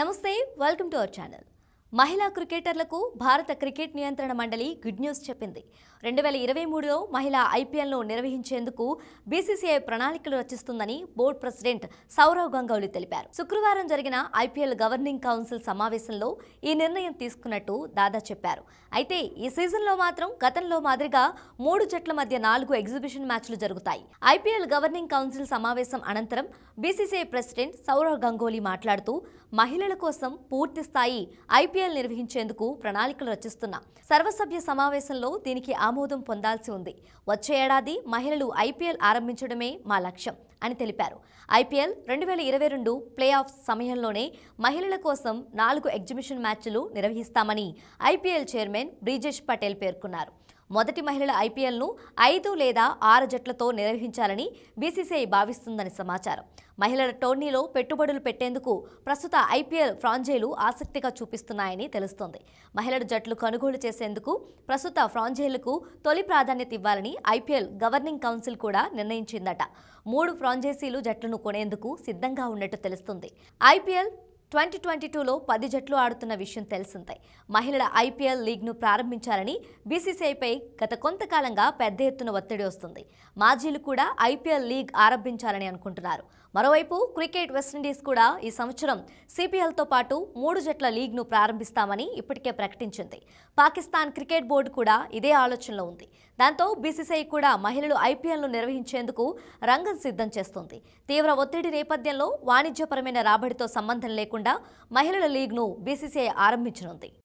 నమస్తే welcome to our channel మహిళా క్రికెటర్లకు భారత క్రికెట్ నియంత్రణ మండలి గుడ్ న్యూస్ చెప్పింది రెండు వేల ఇరవై మూడులో మహిళా ఐపీఎల్ను నిర్వహించేందుకు బీసీసీఐ ప్రణాళికలు రచిస్తుందని బోర్డు ప్రెసిడెంట్ సౌరవ్ గంగౌలీ తెలిపారు శుక్రవారం జరిగిన ఐపీఎల్ గవర్నింగ్ కౌన్సిల్ సమావేశంలో ఈ నిర్ణయం తీసుకున్నట్టు దాదా చెప్పారు అయితే ఈ సీజన్లో మాత్రం గతంలో మాదిరిగా మూడు జట్ల మధ్య నాలుగు ఎగ్జిబిషన్ మ్యాచ్లు జరుగుతాయి ఐపీఎల్ గవర్నింగ్ కౌన్సిల్ సమావేశం అనంతరం బీసీసీఐ ప్రెసిడెంట్ సౌరవ్ గంగోలీ మాట్లాడుతూ మహిళల కోసం పూర్తి స్థాయి ఐపీ ఐపీఎల్ నిర్వహించేందుకు ప్రణాళికలు రచిస్తున్న సర్వసభ్య సమావేశంలో దీనికి ఆమోదం పొందాల్సి ఉంది వచ్చే ఏడాది మహిళలు ఐపీఎల్ ఆరంభించడమే మా లక్ష్యం అని తెలిపారు ఐపీఎల్ రెండు వేల ఇరవై రెండు ప్లే ఆఫ్ సమయంలోనే మహిళల కోసం నాలుగు ఎగ్జిబిషన్ మ్యాచ్లు నిర్వహిస్తామని ఐపీఎల్ చైర్మన్ బ్రిజేష్ పటేల్ పేర్కొన్నారు మొదటి మహిళల ఐపీఎల్ను ఐదు లేదా ఆరు జట్లతో నిర్వహించాలని బీసీసీఐ భావిస్తుందని సమాచారం మహిళల టోర్నీలో పెట్టుబడులు పెట్టేందుకు ప్రస్తుత ఐపీఎల్ ఫ్రాంజైలు ఆసక్తిగా చూపిస్తున్నాయని తెలుస్తోంది మహిళల జట్లు కొనుగోలు చేసేందుకు ప్రస్తుత ఫ్రాంజైలకు తొలి ప్రాధాన్యత ఇవ్వాలని ఐపీఎల్ గవర్నింగ్ కౌన్సిల్ కూడా నిర్ణయించిందట మూడు ఫ్రాంజైసీలు జట్లను కొనేందుకు సిద్ధంగా ఉన్నట్టు తెలుస్తుంది ఐపీఎల్ ట్వంటీ ట్వంటీ టూలో పది జట్లు ఆడుతున్న విషయం తెలిసిందే మహిళల ఐపీఎల్ లీగ్ను ప్రారంభించాలని బీసీసీఐపై గత కొంతకాలంగా పెద్ద ఎత్తున ఒత్తిడి వస్తుంది మాజీలు కూడా ఐపీఎల్ లీగ్ ఆరంభించాలని అనుకుంటున్నారు మరోవైపు క్రికెట్ వెస్టిండీస్ కూడా ఈ సంవత్సరం సిపిఎల్తో పాటు మూడు జట్ల లీగ్ను ప్రారంభిస్తామని ఇప్పటికే ప్రకటించింది పాకిస్తాన్ క్రికెట్ బోర్డు కూడా ఇదే ఆలోచనలో ఉంది దాంతో బీసీసీఐ కూడా మహిళలు ఐపీఎల్ను నిర్వహించేందుకు రంగం సిద్ధం చేస్తుంది తీవ్ర ఒత్తిడి నేపథ్యంలో వాణిజ్యపరమైన రాబడితో సంబంధం లేకుండా మహిళల లీగ్ను బీసీసీఐ ఆరంభించనుంది